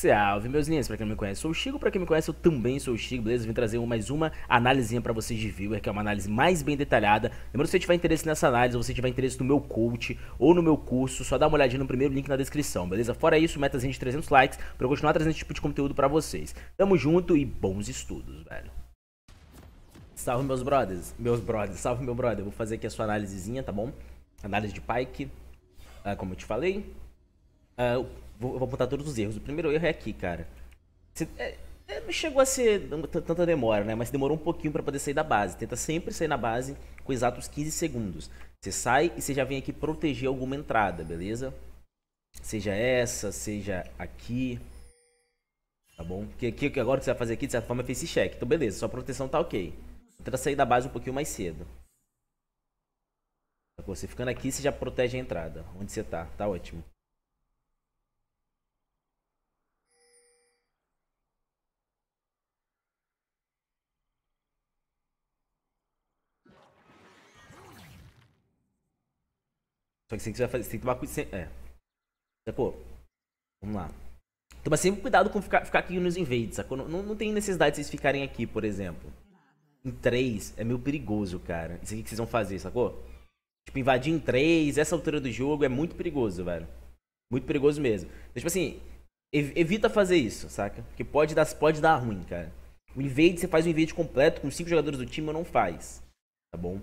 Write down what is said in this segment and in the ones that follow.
Salve, meus lindos, pra quem não me conhece, sou o Chico, pra quem me conhece, eu também sou o Chico, beleza? Vim trazer mais uma análisezinha pra vocês de viewer, que é uma análise mais bem detalhada. Lembrando, se você tiver interesse nessa análise, ou se tiver interesse no meu coach ou no meu curso, só dá uma olhadinha no primeiro link na descrição, beleza? Fora isso, metazinha de 300 likes, pra eu continuar trazendo esse tipo de conteúdo pra vocês. Tamo junto e bons estudos, velho. Salve, meus brothers, meus brothers, salve, meu brother. vou fazer aqui a sua análisezinha, tá bom? Análise de Pike, ah, como eu te falei. Ah, Vou, vou apontar todos os erros. O primeiro erro é aqui, cara. Você, é, é, não chegou a ser tanta demora, né? Mas demorou um pouquinho para poder sair da base. Tenta sempre sair na base com exatos 15 segundos. Você sai e você já vem aqui proteger alguma entrada, beleza? Seja essa, seja aqui. Tá bom? Porque aqui, agora que você vai fazer aqui, de certa forma, é esse check. Então, beleza, sua proteção tá ok. Tenta sair da base um pouquinho mais cedo. Você ficando aqui, você já protege a entrada. Onde você tá, tá ótimo. Só que você vai fazer, você tem que tomar cuidado. É. Sacou? Vamos lá. Toma sempre cuidado com ficar, ficar aqui nos invades, sacou? Não, não tem necessidade de vocês ficarem aqui, por exemplo. Em 3 é meio perigoso, cara. Isso aqui que vocês vão fazer, sacou? Tipo, invadir em 3, essa altura do jogo é muito perigoso, velho. Muito perigoso mesmo. Então, tipo assim, evita fazer isso, saca? Porque pode dar, pode dar ruim, cara. O invade, você faz um invade completo com cinco jogadores do time ou não faz. Tá bom?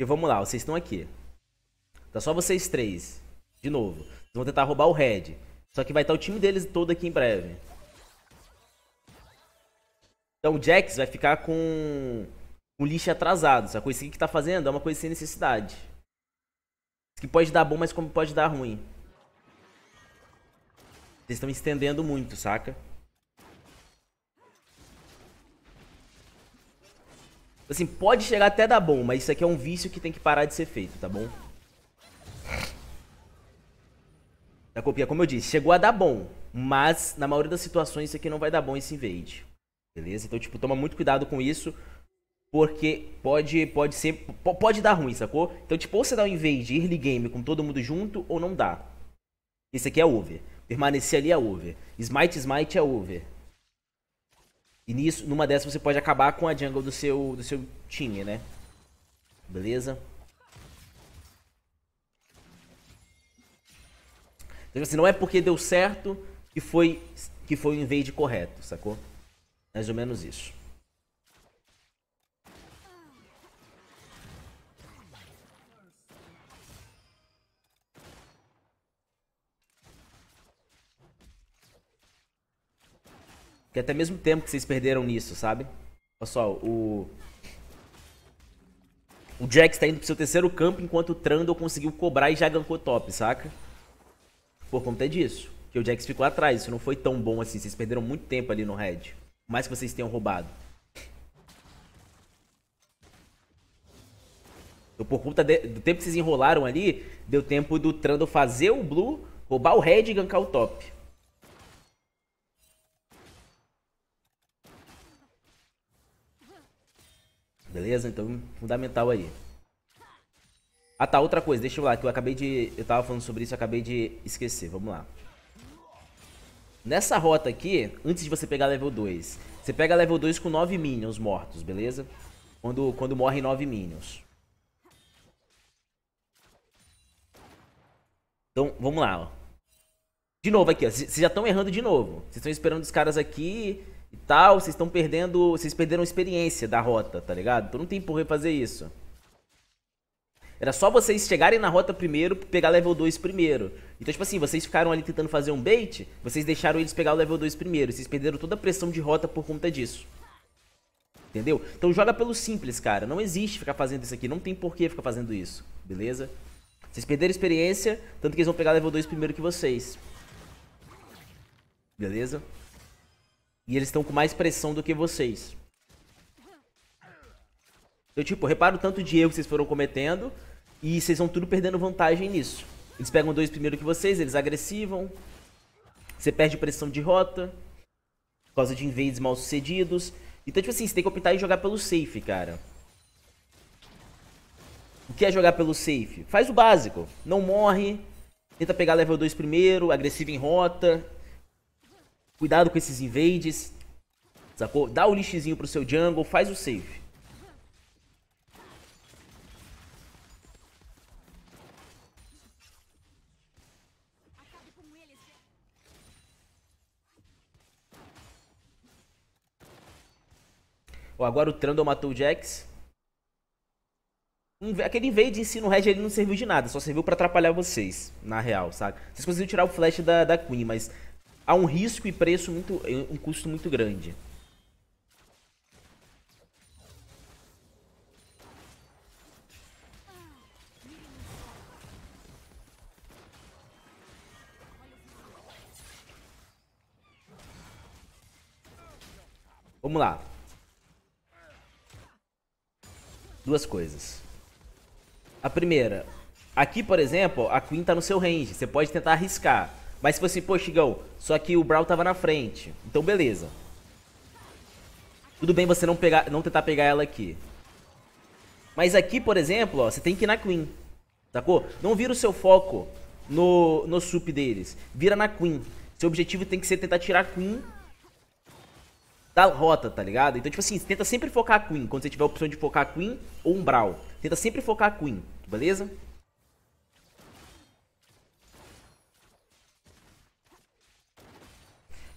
E vamos lá, vocês estão aqui. Tá só vocês três. De novo. Vocês vão tentar roubar o Red. Só que vai estar tá o time deles todo aqui em breve. Então o Jax vai ficar com um lixo atrasado. Só coisa que tá fazendo é uma coisa sem necessidade. Isso que pode dar bom, mas como pode dar ruim. Vocês estão estendendo muito, saca? Assim, pode chegar até dar bom, mas isso aqui é um vício que tem que parar de ser feito, tá bom? Da copia, como eu disse, chegou a dar bom, mas na maioria das situações isso aqui não vai dar bom esse invade. Beleza? Então, tipo, toma muito cuidado com isso, porque pode, pode ser, pode dar ruim, sacou? Então, tipo, ou você dá um invade early game com todo mundo junto, ou não dá. Esse aqui é over. Permanecer ali é over. Smite, smite é over. E nisso, numa dessas você pode acabar com a jungle do seu, do seu time, né? Beleza? Então, assim, não é porque deu certo que foi, que foi o invade correto, sacou? Mais ou menos isso. que até mesmo tempo que vocês perderam nisso, sabe? Pessoal, o. O Jax está indo pro seu terceiro campo enquanto o Trundle conseguiu cobrar e já gankou top, saca? Por conta disso. Que o Jax ficou atrás, isso não foi tão bom assim. Vocês perderam muito tempo ali no red. Por mais que vocês tenham roubado. Então, por conta de, do tempo que vocês enrolaram ali, deu tempo do Trundle fazer o blue, roubar o red e gankar o top. Beleza? Então, fundamental aí. Ah tá, outra coisa, deixa eu lá, que eu acabei de... Eu tava falando sobre isso, eu acabei de esquecer, vamos lá. Nessa rota aqui, antes de você pegar level 2, você pega level 2 com 9 minions mortos, beleza? Quando, quando morrem 9 minions. Então, vamos lá, ó. De novo aqui, ó, vocês já estão errando de novo. Vocês estão esperando os caras aqui e tal, vocês estão perdendo, vocês perderam a experiência da rota, tá ligado? Então não tem por que fazer isso. Era só vocês chegarem na rota primeiro, pegar level 2 primeiro. Então, tipo assim, vocês ficaram ali tentando fazer um bait, vocês deixaram eles pegar o level 2 primeiro. Vocês perderam toda a pressão de rota por conta disso. Entendeu? Então joga pelo simples, cara. Não existe ficar fazendo isso aqui. Não tem porquê ficar fazendo isso. Beleza? Vocês perderam experiência, tanto que eles vão pegar level 2 primeiro que vocês. Beleza? E eles estão com mais pressão do que vocês. Eu, tipo, reparo o tanto de erro que vocês foram cometendo. E vocês vão tudo perdendo vantagem nisso. Eles pegam dois primeiro que vocês, eles agressivam. Você perde pressão de rota. Por causa de invades mal sucedidos. Então, tipo assim, você tem que optar em jogar pelo safe, cara. O que é jogar pelo safe? Faz o básico. Não morre. Tenta pegar level 2 primeiro, agressivo em rota. Cuidado com esses invades. Sacou? Dá o lixizinho pro seu jungle, faz o save. agora o Trundle matou o Jax. Aquele invade em si no Red ele não serviu de nada, só serviu para atrapalhar vocês, na real, sabe? Vocês conseguiram tirar o flash da, da Queen, mas há um risco e preço muito. um custo muito grande. Vamos lá. Duas coisas. A primeira, aqui por exemplo, a Queen tá no seu range. Você pode tentar arriscar. Mas se fosse, pô, Chigão, só que o Brawl tava na frente. Então, beleza. Tudo bem você não, pegar, não tentar pegar ela aqui. Mas aqui, por exemplo, ó, você tem que ir na Queen. Sacou? Não vira o seu foco no, no sup deles. Vira na Queen. Seu objetivo tem que ser tentar tirar a Queen da rota, tá ligado? Então, tipo assim, tenta sempre focar a Queen. Quando você tiver a opção de focar a Queen ou um Brawl. Tenta sempre focar a Queen, beleza?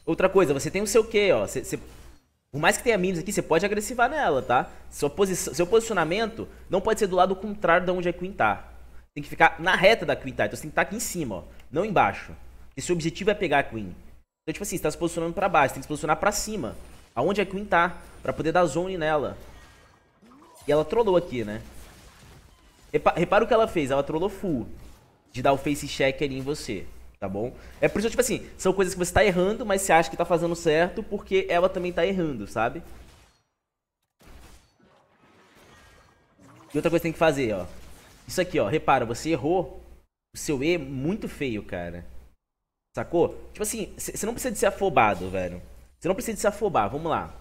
Outra coisa, você tem o seu quê, ó. Você, você, por mais que tenha minions aqui, você pode agressivar nela, tá? seu posicionamento não pode ser do lado contrário de onde a Queen tá. Tem que ficar na reta da Queen, tá? Então você tem que estar tá aqui em cima, ó. Não embaixo. Porque seu objetivo é pegar a Queen. Então, tipo assim, você tá se posicionando pra baixo, tem que se posicionar pra cima. Aonde a Queen tá, pra poder dar zone nela. E ela trollou aqui, né? Repa repara o que ela fez, ela trollou full. De dar o face check ali em você tá bom? É por isso, tipo assim, são coisas que você tá errando, mas você acha que tá fazendo certo porque ela também tá errando, sabe? E outra coisa que tem que fazer, ó. Isso aqui, ó, repara, você errou o seu E é muito feio, cara. Sacou? Tipo assim, você não precisa de ser afobado, velho. Você não precisa de se afobar, vamos lá.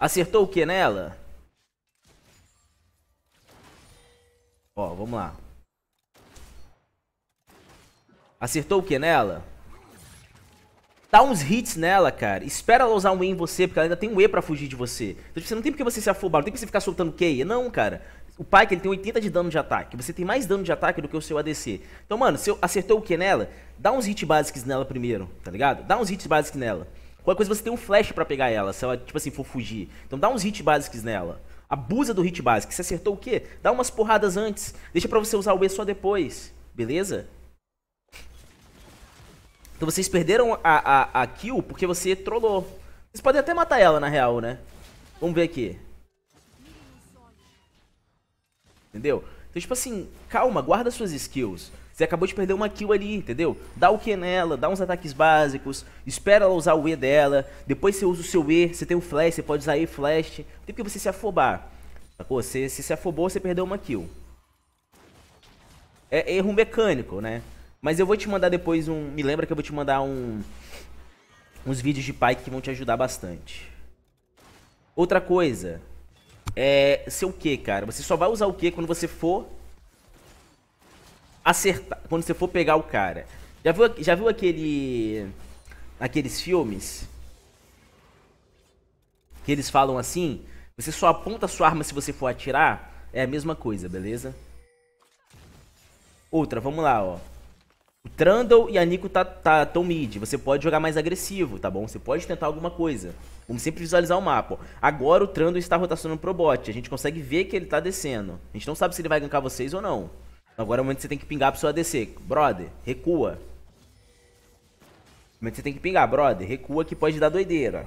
Acertou o que nela? Ó, vamos lá. Acertou o que nela? Dá tá uns hits nela, cara. Espera ela usar um E em você, porque ela ainda tem um E pra fugir de você. Então, tipo, não tem porque você se afobar, não tem porque você ficar soltando Q. Não, cara. O Pyke, ele tem 80 de dano de ataque. Você tem mais dano de ataque do que o seu ADC. Então, mano, se eu acertou o Q nela, dá uns hits básicos nela primeiro, tá ligado? Dá uns hits básicos nela. Qualquer coisa você tem um flash pra pegar ela, se ela, tipo assim, for fugir. Então dá uns hits básicos nela. Abusa do hit básico. Você acertou o quê? Dá umas porradas antes. Deixa pra você usar o E só depois. Beleza? Então vocês perderam a, a, a kill porque você trollou. Vocês podem até matar ela, na real, né? Vamos ver aqui. Entendeu? Então, tipo assim, calma, guarda suas skills. Você acabou de perder uma kill ali, entendeu? Dá o Q nela, dá uns ataques básicos, espera ela usar o E dela, depois você usa o seu E, você tem o flash, você pode usar E flash. Não tem que você se afobar. Sacou? Você, se se afobou, você perdeu uma kill. É erro mecânico, né? Mas eu vou te mandar depois um. Me lembra que eu vou te mandar um. Uns vídeos de Pyke que vão te ajudar bastante. Outra coisa. É. Seu que, cara? Você só vai usar o que quando você for. Acertar. Quando você for pegar o cara. Já viu, já viu aquele. Aqueles filmes? Que eles falam assim. Você só aponta a sua arma se você for atirar. É a mesma coisa, beleza? Outra, vamos lá, ó. O Trundle e a Nico tá, tá tão mid. Você pode jogar mais agressivo, tá bom? Você pode tentar alguma coisa. Vamos sempre visualizar o mapa. Agora o Trundle está rotacionando pro bot. A gente consegue ver que ele tá descendo. A gente não sabe se ele vai gankar vocês ou não. Agora é o momento que você tem que pingar pro seu ADC. Brother, recua. O momento que você tem que pingar, brother. Recua que pode dar doideira.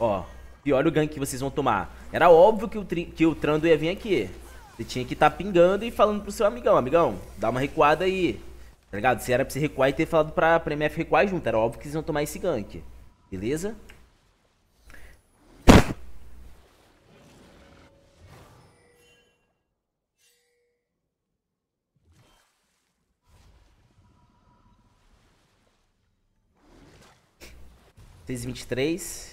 Ó, e olha o gank que vocês vão tomar. Era óbvio que o, que o Trando ia vir aqui. Você tinha que estar tá pingando e falando pro seu amigão. Amigão, dá uma recuada aí. Tá ligado? Se era pra você recuar e ter falado pra, pra MF recuar junto. Era óbvio que eles vão tomar esse gank. Beleza? Seis vinte e três.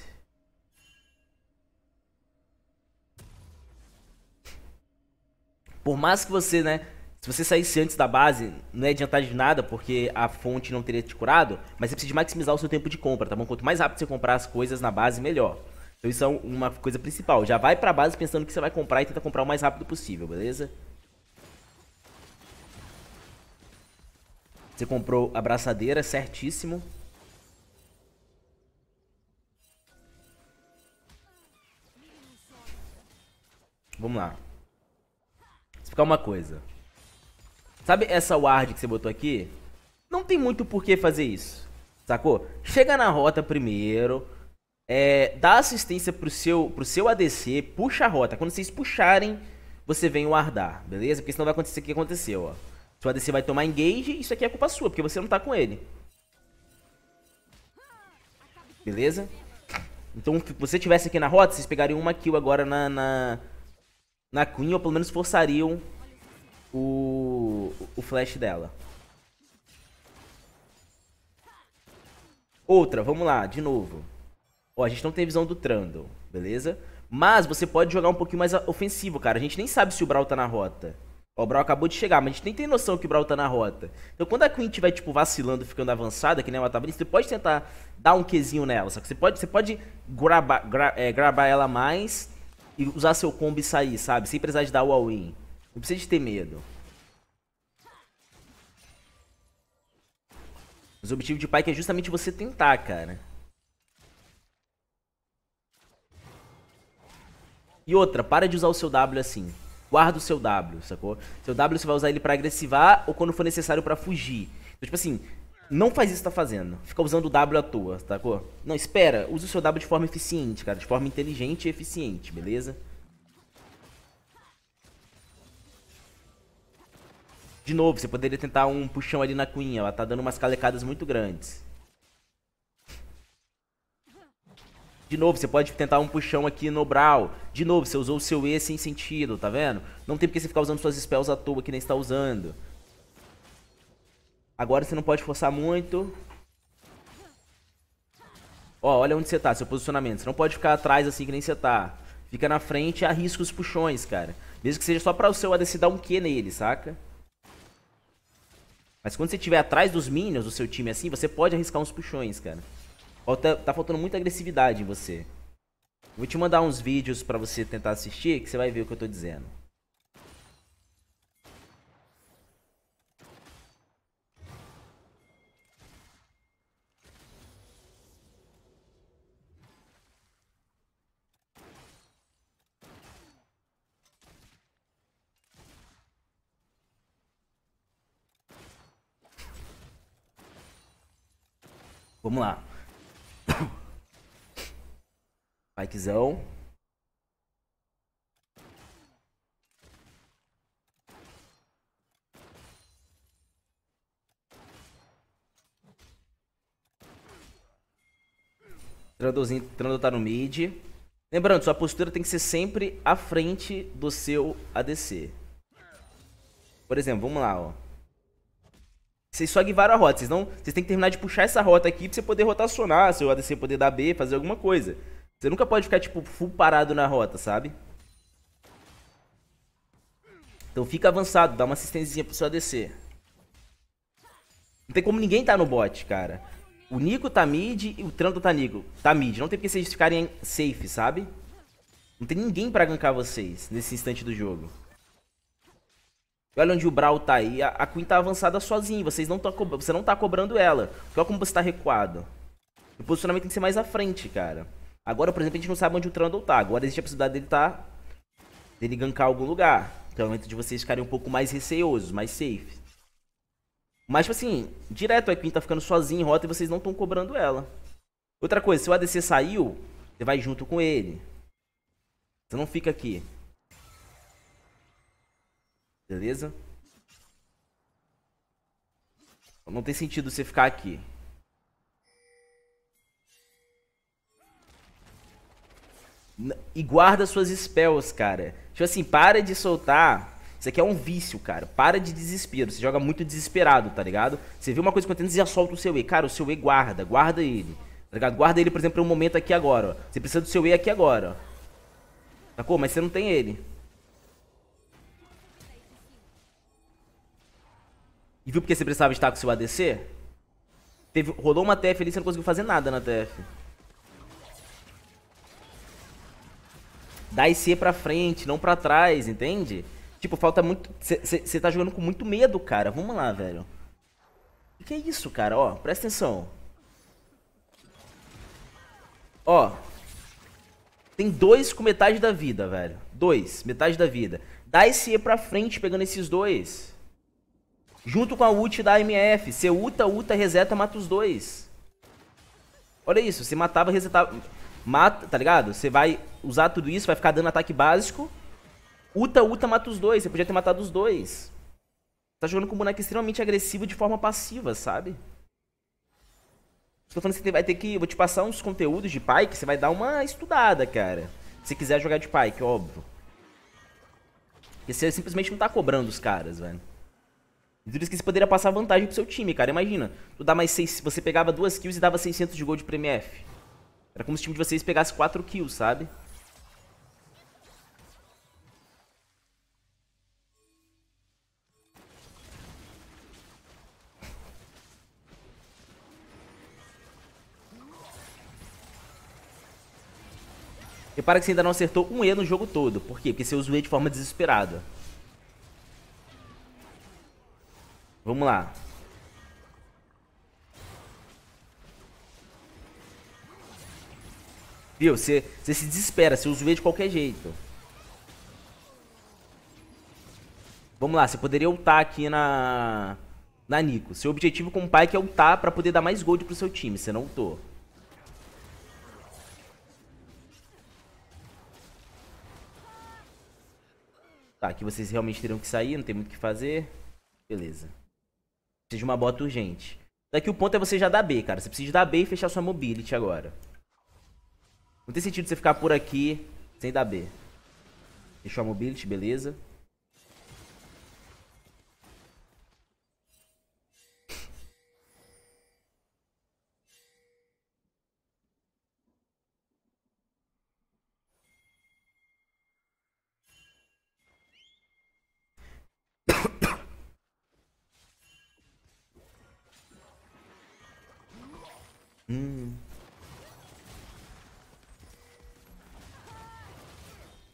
Por mais que você, né? Se você saísse antes da base, não é adiantar de nada, porque a fonte não teria te curado, mas você precisa maximizar o seu tempo de compra, tá bom? Quanto mais rápido você comprar as coisas na base, melhor. Então isso é uma coisa principal. Já vai pra base pensando que você vai comprar e tenta comprar o mais rápido possível, beleza? Você comprou a braçadeira, certíssimo. Vamos lá explicar uma coisa. Sabe essa ward que você botou aqui? Não tem muito por que fazer isso, sacou? Chega na rota primeiro, é, dá assistência pro seu, pro seu ADC, puxa a rota. Quando vocês puxarem, você vem wardar, beleza? Porque senão vai acontecer o que aconteceu, ó. Seu ADC vai tomar engage, isso aqui é culpa sua, porque você não tá com ele. Beleza? Então, se você tivesse aqui na rota, vocês pegariam uma kill agora na, na na Queen, ou pelo menos forçariam o, o flash dela. Outra, vamos lá, de novo. Ó, a gente não tem visão do Trando, beleza? Mas você pode jogar um pouquinho mais ofensivo, cara. A gente nem sabe se o Brawl tá na rota. Ó, o Brawl acabou de chegar, mas a gente nem tem noção que o Brawl tá na rota. Então quando a Queen tiver, tipo, vacilando, ficando avançada, que nem uma tabelinha, você pode tentar dar um quezinho nela. Só que você pode, você pode grabar, gra, é, grabar ela mais e usar seu combo e sair, sabe? Sem precisar de dar o all-in. Não precisa de ter medo. Mas o objetivo de Pyke é justamente você tentar, cara. E outra, para de usar o seu W assim. Guarda o seu W, sacou? Seu W você vai usar ele pra agressivar ou quando for necessário pra fugir. Então, tipo assim, não faz isso que tá fazendo. Fica usando o W à toa, sacou? Não, espera. Usa o seu W de forma eficiente, cara. De forma inteligente e eficiente, beleza? De novo, você poderia tentar um puxão ali na Queen. Ela tá dando umas calecadas muito grandes. De novo, você pode tentar um puxão aqui no Brawl. De novo, você usou o seu E sem sentido, tá vendo? Não tem porque você ficar usando suas spells à toa que nem está usando. Agora você não pode forçar muito. Ó, olha onde você tá, seu posicionamento. Você não pode ficar atrás assim que nem você tá. Fica na frente e arrisca os puxões, cara. Mesmo que seja só pra o seu ADC dar um Q nele, saca? Mas quando você estiver atrás dos minions do seu time assim, você pode arriscar uns puxões, cara. Falta, tá, tá faltando muita agressividade em você. Vou te mandar uns vídeos pra você tentar assistir, que você vai ver o que eu tô dizendo. Vamos lá. Pikezão. Trandozinho, Trando tá no mid. Lembrando, sua postura tem que ser sempre à frente do seu ADC. Por exemplo, vamos lá, ó. Vocês só guivaram a rota. Vocês, não, vocês têm que terminar de puxar essa rota aqui pra você poder rotacionar, seu ADC poder dar B, fazer alguma coisa. Você nunca pode ficar, tipo, full parado na rota, sabe? Então fica avançado, dá uma assistênciazinha pro seu ADC. Não tem como ninguém tá no bot, cara. O Nico tá mid e o Tranto tá Nico. Tá mid. Não tem porque vocês ficarem safe, sabe? Não tem ninguém pra gankar vocês nesse instante do jogo olha onde o Brawl tá aí. A, a Queen tá avançada sozinha, vocês não tá, você não tá cobrando ela. Olha como você tá recuado. O posicionamento tem que ser mais à frente, cara. Agora, por exemplo, a gente não sabe onde o Trundle tá. Agora existe a possibilidade dele tá... Dele gankar algum lugar. Então é o momento de vocês ficarem um pouco mais receosos, mais safe. Mas, tipo assim, direto a Queen tá ficando sozinha em rota e vocês não estão cobrando ela. Outra coisa, se o ADC saiu, você vai junto com ele. Você não fica aqui. Beleza? Não tem sentido você ficar aqui. E guarda suas spells, cara. Tipo assim, para de soltar. Isso aqui é um vício, cara. Para de desespero. Você joga muito desesperado, tá ligado? Você vê uma coisa acontecendo e já solta o seu E. Cara, o seu E guarda. Guarda ele. Tá ligado? Guarda ele, por exemplo, pra um momento aqui agora. Ó. Você precisa do seu E aqui agora. Ó. Sacou? Mas você não tem ele. E viu porque você precisava estar com seu ADC? Teve, rolou uma TF ali, você não conseguiu fazer nada na TF. Dá IC pra frente, não pra trás, entende? Tipo, falta muito... Você tá jogando com muito medo, cara. Vamos lá, velho. O que é isso, cara? Ó, presta atenção. Ó. Tem dois com metade da vida, velho. Dois, metade da vida. Dá esse E pra frente pegando esses dois. Junto com a ult da Mf, Você ulta, ulta, reseta, mata os dois. Olha isso, você matava, resetava... Mata, tá ligado? Você vai usar tudo isso, vai ficar dando ataque básico. Uta, uta, mata os dois. Você podia ter matado os dois. Tá jogando com um boneco extremamente agressivo de forma passiva, sabe? Estou falando que você vai ter que... Vou te passar uns conteúdos de Pyke, você vai dar uma estudada, cara. Se quiser jogar de Pyke, óbvio. Porque você simplesmente não tá cobrando os caras, velho. Então e isso que você poderia passar vantagem pro seu time, cara. Imagina, tu dá mais seis, você pegava duas kills e dava 600 de gol de Premier F. Era como se o time de vocês pegasse 4 kills, sabe? Repara que você ainda não acertou um E no jogo todo. Por quê? Porque você usa o E de forma desesperada. Vamos lá. Viu? Você, se desespera, você usa o E de qualquer jeito. Vamos lá, você poderia ultar aqui na... Na Nico. Seu objetivo com o Pyke é ultar pra poder dar mais gold pro seu time. Você não ultou. Tá, aqui vocês realmente teriam que sair, não tem muito o que fazer. Beleza. Precisa de uma bota urgente. Daqui o ponto é você já dar B, cara. Você precisa dar B e fechar sua mobility agora. Não tem sentido você ficar por aqui sem dar B. Fechou a mobility, beleza. Hum.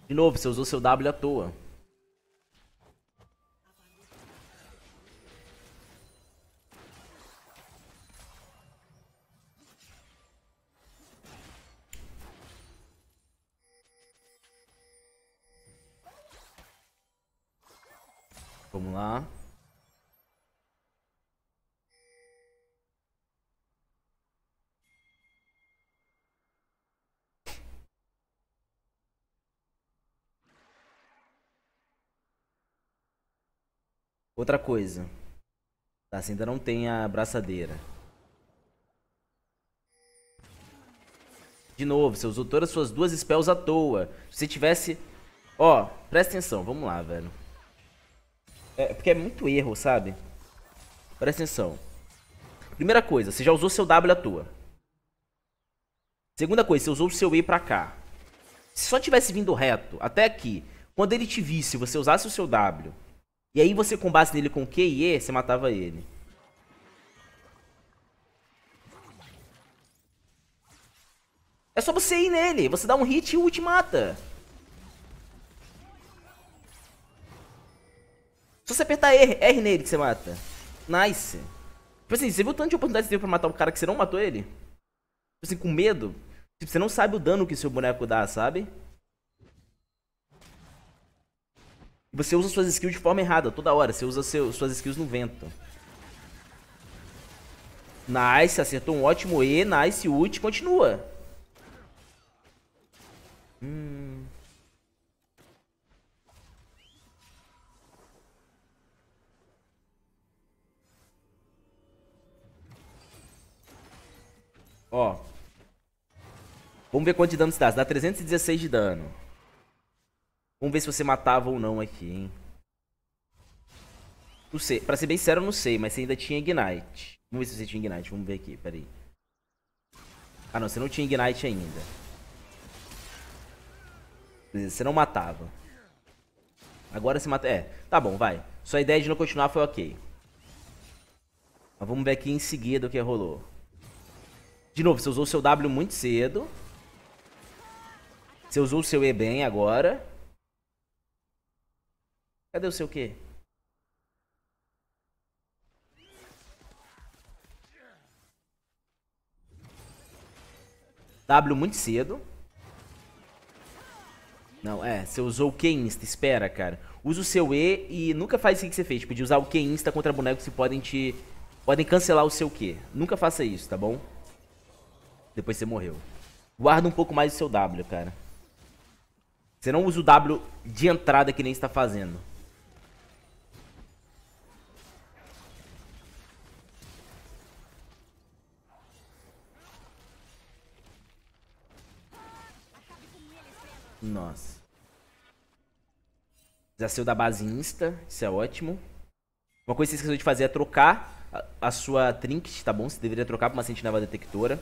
De novo, você usou seu W à toa. Outra coisa. Tá, você ainda não tem a braçadeira. De novo, você usou todas as suas duas spells à toa. Se você tivesse... Ó, presta atenção, vamos lá, velho. É, porque é muito erro, sabe? Presta atenção. Primeira coisa, você já usou seu W à toa. Segunda coisa, você usou o seu E pra cá. Se só tivesse vindo reto, até aqui, quando ele te visse, você usasse o seu W e aí você base nele com Q e E, você matava ele. É só você ir nele. Você dá um hit e o ult mata. Se você apertar R, R nele que você mata. Nice. Tipo assim, você viu o tanto de oportunidade que você teve pra matar o cara que você não matou ele? Tipo assim, com medo. Tipo, você não sabe o dano que seu boneco dá, sabe? Você usa suas skills de forma errada, toda hora. Você usa seu, suas skills no vento. Nice, acertou um ótimo E. Nice, ult, continua. Hum... Ó. Vamos ver quanto de dano se dá. Se dá 316 de dano. Vamos ver se você matava ou não aqui, hein. Não sei. Pra ser bem sério, eu não sei, mas você ainda tinha Ignite. Vamos ver se você tinha Ignite. Vamos ver aqui, peraí. Ah, não. Você não tinha Ignite ainda. Beleza, você não matava. Agora você mata... É, tá bom, vai. Sua ideia de não continuar foi ok. Mas vamos ver aqui em seguida o que rolou. De novo, você usou seu W muito cedo. Você usou o seu E bem agora. Cadê o seu quê? W muito cedo. Não, é, você usou o Q Insta, espera, cara. Usa o seu E e nunca faz isso que você fez, tipo, de usar o Q Insta contra bonecos que podem te... Podem cancelar o seu Q. Nunca faça isso, tá bom? Depois você morreu. Guarda um pouco mais o seu W, cara. Você não usa o W de entrada que nem está fazendo. Nossa. Já saiu da base Insta, isso é ótimo. Uma coisa que você esqueceu de fazer é trocar a, a sua trinket, tá bom? Você deveria trocar pra uma sentinela detectora.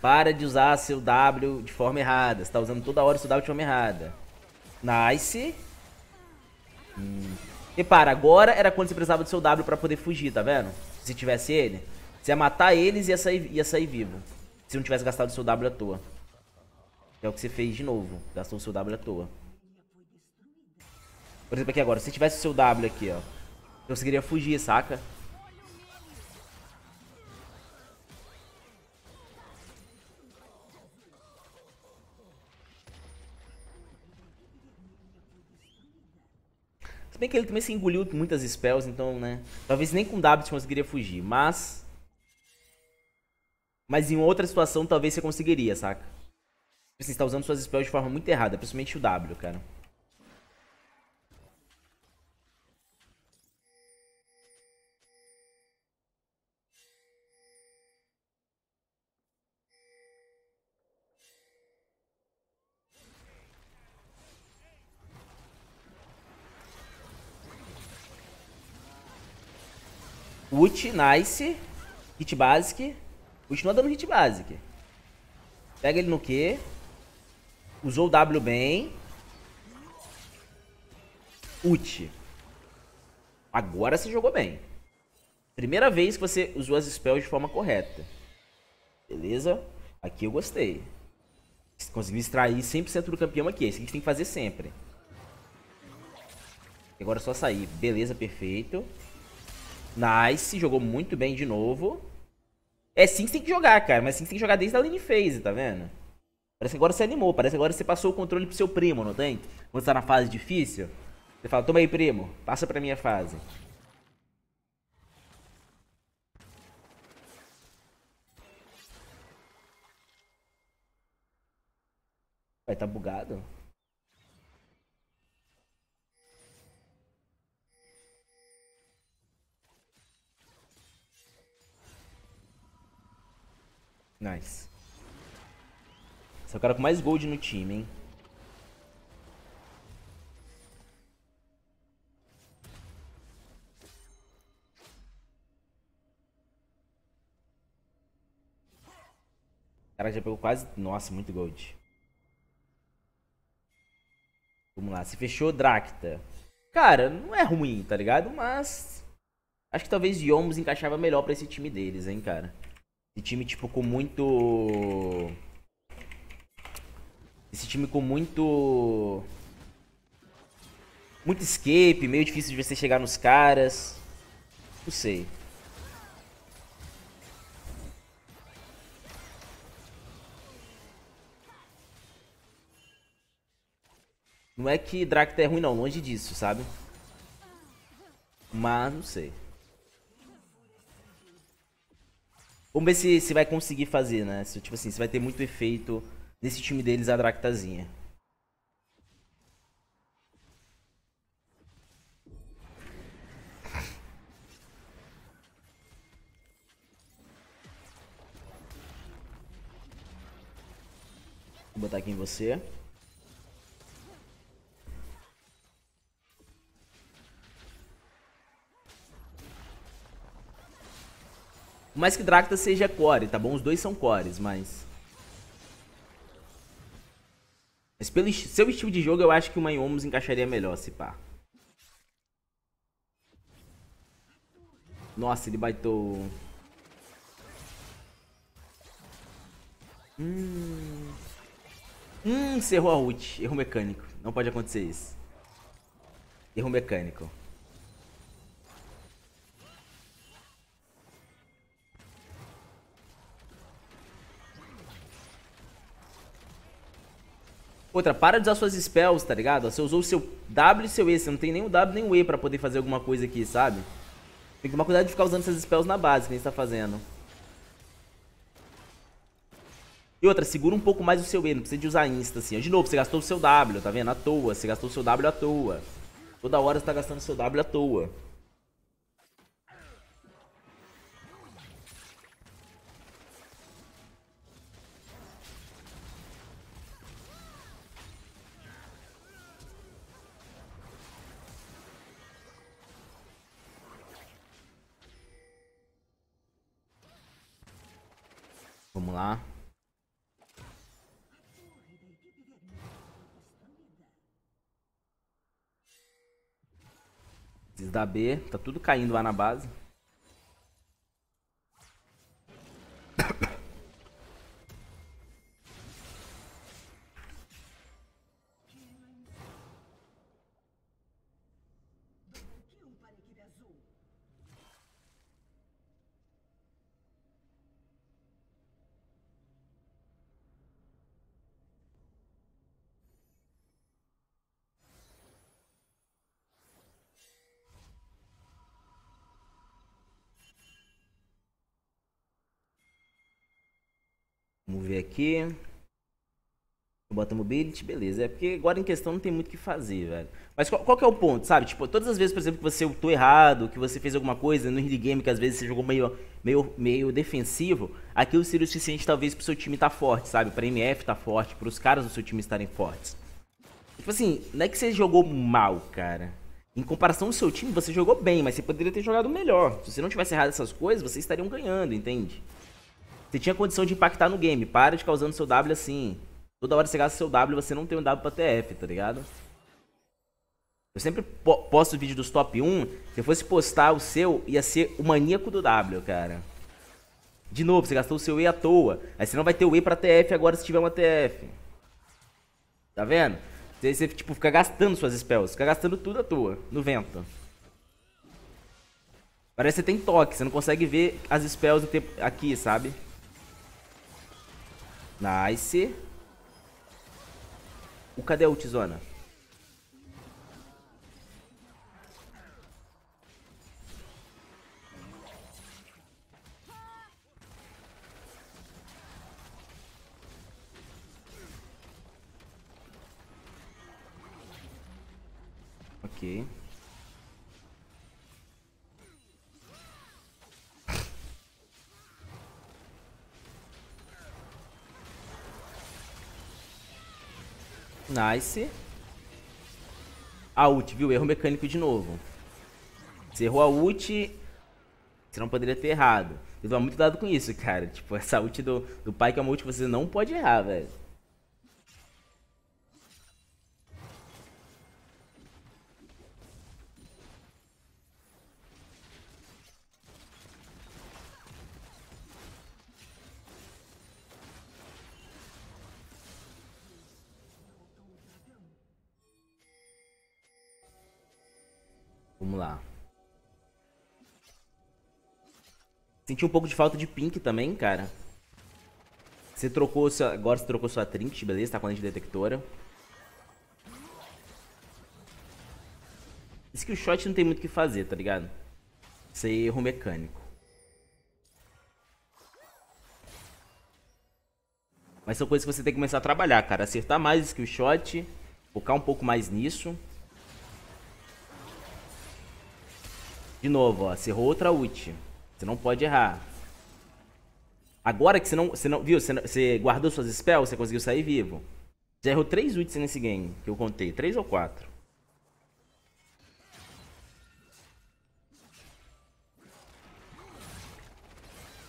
Para de usar seu W de forma errada. Você tá usando toda hora seu W de forma errada. Nice. Hum. Repara, agora era quando você precisava do seu W pra poder fugir, tá vendo? Se tivesse ele. Você ia matar eles e ia sair, ia sair vivo. Se não tivesse gastado o seu W à toa. é o que você fez de novo. Gastou o seu W à toa. Por exemplo, aqui agora. Se tivesse o seu W aqui, ó. Eu conseguiria fugir, saca? Se bem que ele também se engoliu muitas spells, então, né? Talvez nem com W você conseguiria fugir, mas... Mas em outra situação, talvez você conseguiria, saca? Tipo assim, você está usando suas spells de forma muito errada, principalmente o W, cara. Ult, nice. Hit basic. Continua dando hit basic. Pega ele no Q. Usou o W bem. Ult. Agora você jogou bem. Primeira vez que você usou as spells de forma correta. Beleza? Aqui eu gostei. Consegui extrair 100% do campeão aqui. É isso que a gente tem que fazer sempre. Agora é só sair. Beleza, perfeito. Nice. Jogou muito bem de novo. É assim que você tem que jogar, cara. Mas assim que você tem que jogar desde a lane phase, tá vendo? Parece que agora você animou. Parece que agora você passou o controle pro seu primo, não tem? Quando você tá na fase difícil, você fala, toma aí, primo. Passa pra minha fase. Vai, tá bugado? Esse é o cara com mais gold no time, hein? O cara já pegou quase... Nossa, muito gold. Vamos lá, se fechou Dracta. Cara, não é ruim, tá ligado? Mas... Acho que talvez Yomus encaixava melhor pra esse time deles, hein, cara. Esse time, tipo, com muito. Esse time com muito. Muito escape, meio difícil de você chegar nos caras. Não sei. Não é que Drakta é ruim não, longe disso, sabe? Mas não sei. Vamos ver se, se vai conseguir fazer, né? Se, tipo assim, se vai ter muito efeito nesse time deles a Dractazinha. Vou botar aqui em você. Por mais que Dracta seja core, tá bom? Os dois são cores, mas... Mas pelo seu estilo de jogo, eu acho que o Maiomus encaixaria melhor, se pá. Nossa, ele baitou... Hum... Hum, errou a ult. Erro mecânico. Não pode acontecer isso. Erro mecânico. Outra, para de usar suas spells, tá ligado? Você usou o seu W e seu E, você não tem nem o W nem o E pra poder fazer alguma coisa aqui, sabe? Tem que tomar cuidado de ficar usando essas spells na base que a gente tá fazendo. E outra, segura um pouco mais o seu E, não precisa de usar insta assim. De novo, você gastou o seu W, tá vendo? À toa, você gastou o seu W à toa. Toda hora você tá gastando o seu W à toa. Vamos lá. Preciso da B. Tá tudo caindo lá na base. aqui. Bota mobility, beleza. É porque agora em questão não tem muito o que fazer, velho. Mas qual, qual, que é o ponto, sabe? Tipo, todas as vezes, por exemplo, que você ultou errado, que você fez alguma coisa no early game, que às vezes você jogou meio, meio, meio defensivo, aquilo seria o suficiente talvez pro seu time estar tá forte, sabe? Pra MF tá forte, pros caras do seu time estarem fortes. Tipo assim, não é que você jogou mal, cara. Em comparação ao seu time, você jogou bem, mas você poderia ter jogado melhor. Se você não tivesse errado essas coisas, vocês estariam ganhando, entende? Você tinha condição de impactar no game. Para de causando seu W assim. Toda hora você gasta seu W você não tem um W pra TF, tá ligado? Eu sempre po posto vídeo dos top 1. Se eu fosse postar o seu, ia ser o maníaco do W, cara. De novo, você gastou o seu E à toa. Aí você não vai ter o E pra TF agora se tiver uma TF. Tá vendo? Você, você tipo, fica gastando suas spells. Fica gastando tudo à toa, no vento. Parece que você tem toque, você não consegue ver as spells tempo aqui, sabe? Nice. O cadê a ultzona? Ok. Nice. A ult, viu? Erro mecânico de novo. Você errou a ult, você não poderia ter errado. Eu tô muito cuidado com isso, cara. Tipo, essa ult do, do pai que é uma ult que você não pode errar, velho. Vamos lá. Senti um pouco de falta de pink também, cara. Você trocou sua... Agora você trocou sua trinket, beleza? Tá com a lente detectora. o shot não tem muito o que fazer, tá ligado? Isso é erro mecânico. Mas são coisas que você tem que começar a trabalhar, cara. Acertar mais skill shot, focar um pouco mais nisso. De novo, ó. Você errou outra ult. Você não pode errar. Agora que você não. Você não viu? Você, você guardou suas spells, você conseguiu sair vivo. Você errou 3 ults nesse game que eu contei. 3 ou 4?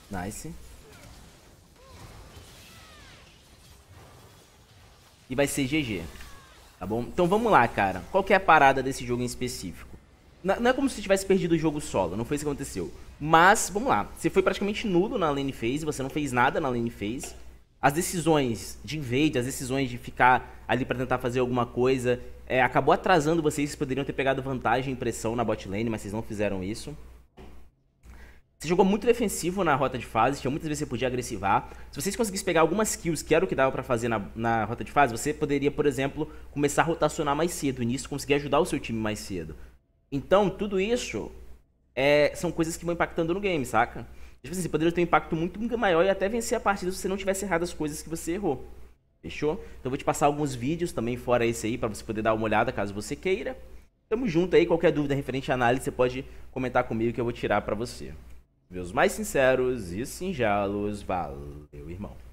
Nice. E vai ser GG. Tá bom? Então vamos lá, cara. Qual que é a parada desse jogo em específico? Não é como se tivesse perdido o jogo solo, não foi isso que aconteceu. Mas, vamos lá, você foi praticamente nulo na lane phase, você não fez nada na lane phase. As decisões de invade, as decisões de ficar ali para tentar fazer alguma coisa, é, acabou atrasando vocês, vocês poderiam ter pegado vantagem e pressão na bot lane, mas vocês não fizeram isso. Você jogou muito defensivo na rota de fase, tinha muitas vezes você podia agressivar. Se vocês conseguissem pegar algumas kills, que era o que dava para fazer na, na rota de fase, você poderia, por exemplo, começar a rotacionar mais cedo. E nisso conseguir ajudar o seu time mais cedo. Então, tudo isso é, são coisas que vão impactando no game, saca? Tipo assim, poderia ter um impacto muito maior e até vencer a partida se você não tivesse errado as coisas que você errou. Fechou? Então eu vou te passar alguns vídeos também fora esse aí para você poder dar uma olhada caso você queira. Tamo junto aí, qualquer dúvida referente à análise você pode comentar comigo que eu vou tirar para você. Meus mais sinceros e singelos, valeu, irmão.